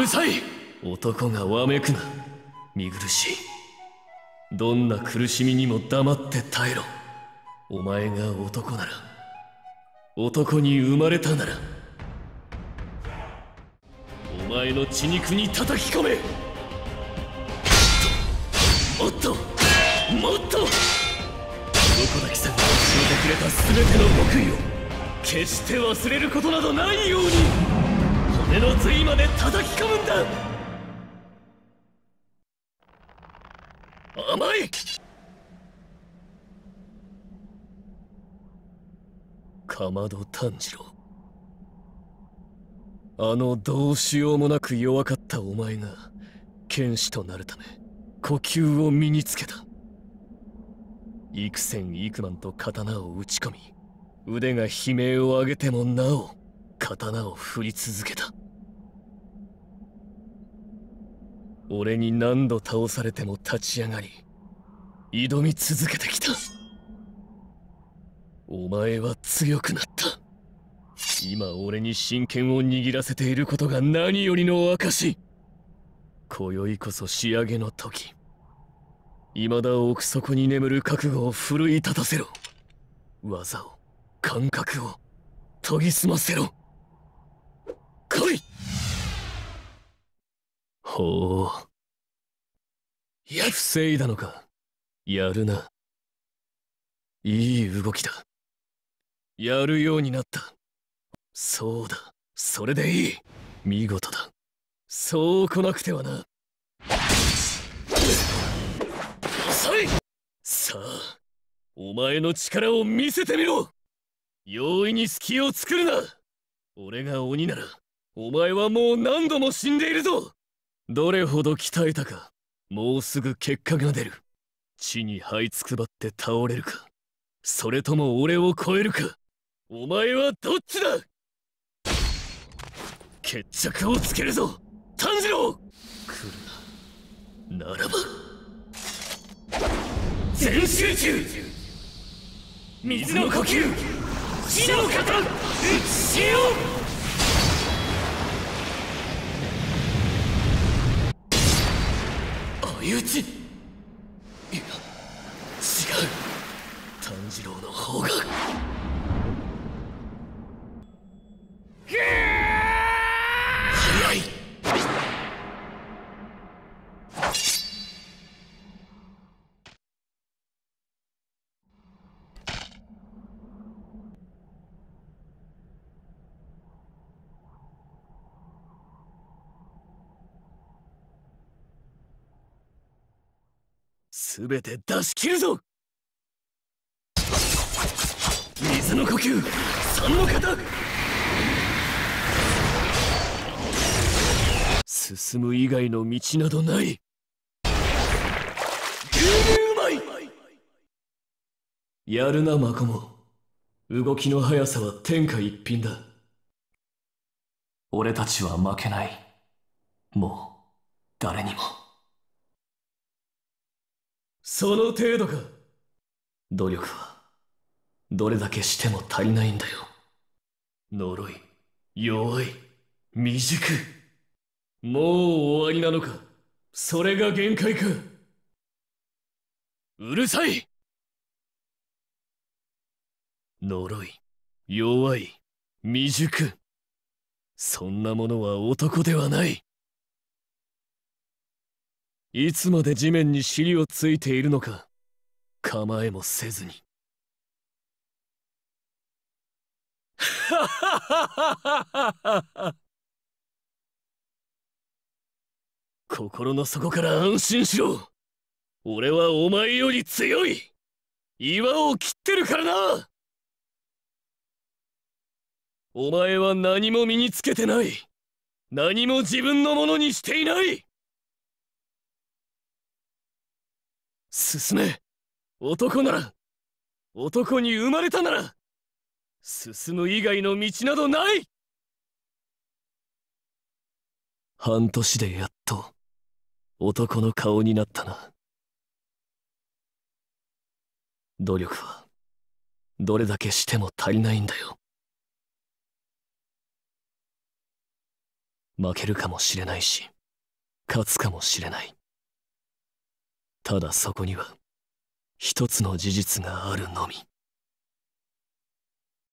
るさい男がわめくな見苦しいどんな苦しみにも黙って耐えろお前が男なら男に生まれたならお前の血肉に叩き込めもっともっとどこだけさんが教えてくれた全ての極意を決して忘れることなどないように骨の髄まで叩き込むんだ甘いかまど炭治郎あのどうしようもなく弱かったお前が剣士となるため呼吸を身につけた幾千幾万と刀を打ち込み腕が悲鳴を上げてもなお刀を振り続けた俺に何度倒されても立ち上がり挑み続けてきたお前は強くなった今俺に真剣を握らせていることが何よりの証今宵こそ仕上げの時未だ奥底に眠る覚悟を奮い立たせろ技を感覚を研ぎ澄ませろ来いほうや防いだのかやるないい動きだやるようになったそうだそれでいい見事だそう来なくてはな遅いさあお前の力を見せてみろ容易に隙を作るな俺が鬼ならお前はもう何度も死んでいるぞどれほど鍛えたかもうすぐ結果が出る地に這いつくばって倒れるかそれとも俺を超えるかお前はどっちだ決着をつけるぞ炭治郎来るなならば全集中水の呼吸地の型打ちういちいや違う炭治郎の方がすべて出し切るぞ水の呼吸三の型進む以外の道などない牛乳うまいやるなマコモ動きの速さは天下一品だ俺たちは負けないもう誰にもその程度か努力はどれだけしても足りないんだよ呪い弱い未熟もう終わりなのかそれが限界かうるさい呪い弱い未熟そんなものは男ではないいつまで地面に尻をついているのか構えもせずに 心の底から安心しろ俺はお前より強い岩を切ってるからなお前は何も身につけてない何も自分のものにしていない進め男なら男に生まれたなら進む以外の道などない半年でやっと男の顔になったな努力はどれだけしても足りないんだよ負けるかもしれないし勝つかもしれないただそこには一つの事実があるのみ